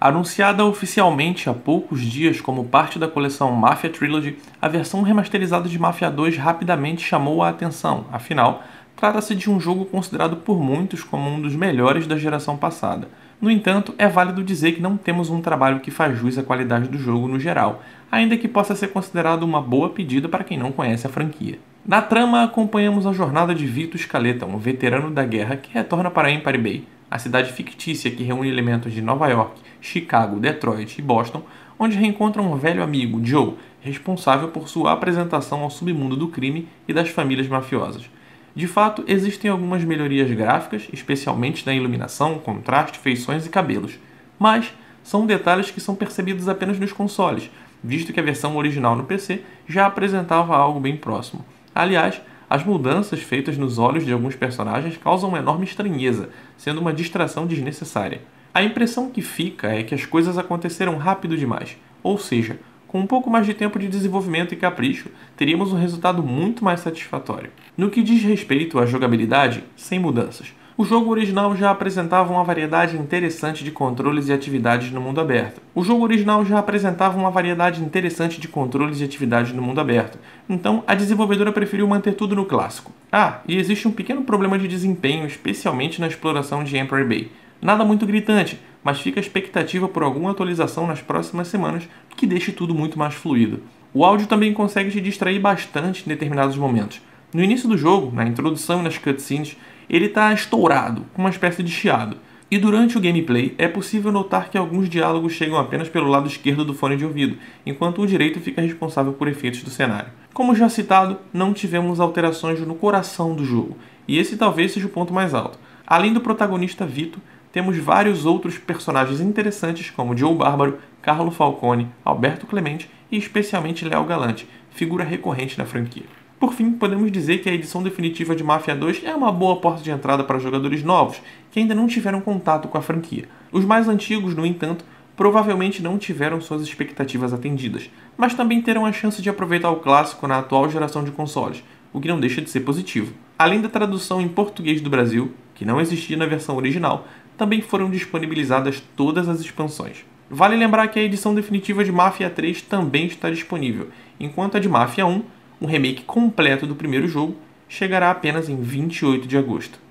Anunciada oficialmente há poucos dias como parte da coleção Mafia Trilogy, a versão remasterizada de Mafia 2 rapidamente chamou a atenção, afinal, trata-se de um jogo considerado por muitos como um dos melhores da geração passada. No entanto, é válido dizer que não temos um trabalho que faz jus à qualidade do jogo no geral, ainda que possa ser considerado uma boa pedida para quem não conhece a franquia. Na trama, acompanhamos a jornada de Vito Scaleta, um veterano da guerra que retorna para Empire Bay, a cidade fictícia que reúne elementos de Nova York, Chicago, Detroit e Boston, onde reencontra um velho amigo, Joe, responsável por sua apresentação ao submundo do crime e das famílias mafiosas. De fato, existem algumas melhorias gráficas, especialmente na iluminação, contraste, feições e cabelos, mas são detalhes que são percebidos apenas nos consoles, visto que a versão original no PC já apresentava algo bem próximo. Aliás, as mudanças feitas nos olhos de alguns personagens causam uma enorme estranheza, sendo uma distração desnecessária. A impressão que fica é que as coisas aconteceram rápido demais, ou seja, com um pouco mais de tempo de desenvolvimento e capricho, teríamos um resultado muito mais satisfatório. No que diz respeito à jogabilidade, sem mudanças. O jogo original já apresentava uma variedade interessante de controles e atividades no mundo aberto. O jogo original já apresentava uma variedade interessante de controles e atividades no mundo aberto. Então, a desenvolvedora preferiu manter tudo no clássico. Ah, e existe um pequeno problema de desempenho, especialmente na exploração de Emperor Bay. Nada muito gritante, mas fica a expectativa por alguma atualização nas próximas semanas que deixe tudo muito mais fluido. O áudio também consegue te distrair bastante em determinados momentos. No início do jogo, na introdução e nas cutscenes, ele está estourado, com uma espécie de chiado. E durante o gameplay é possível notar que alguns diálogos chegam apenas pelo lado esquerdo do fone de ouvido, enquanto o direito fica responsável por efeitos do cenário. Como já citado, não tivemos alterações no coração do jogo, e esse talvez seja o ponto mais alto. Além do protagonista Vito, temos vários outros personagens interessantes como Joe Bárbaro, Carlo Falcone, Alberto Clemente e especialmente Léo Galante, figura recorrente na franquia. Por fim, podemos dizer que a edição definitiva de Mafia 2 é uma boa porta de entrada para jogadores novos que ainda não tiveram contato com a franquia. Os mais antigos, no entanto, provavelmente não tiveram suas expectativas atendidas, mas também terão a chance de aproveitar o clássico na atual geração de consoles, o que não deixa de ser positivo. Além da tradução em português do Brasil, que não existia na versão original, também foram disponibilizadas todas as expansões. Vale lembrar que a edição definitiva de Mafia 3 também está disponível, enquanto a de Mafia 1 um remake completo do primeiro jogo chegará apenas em 28 de agosto.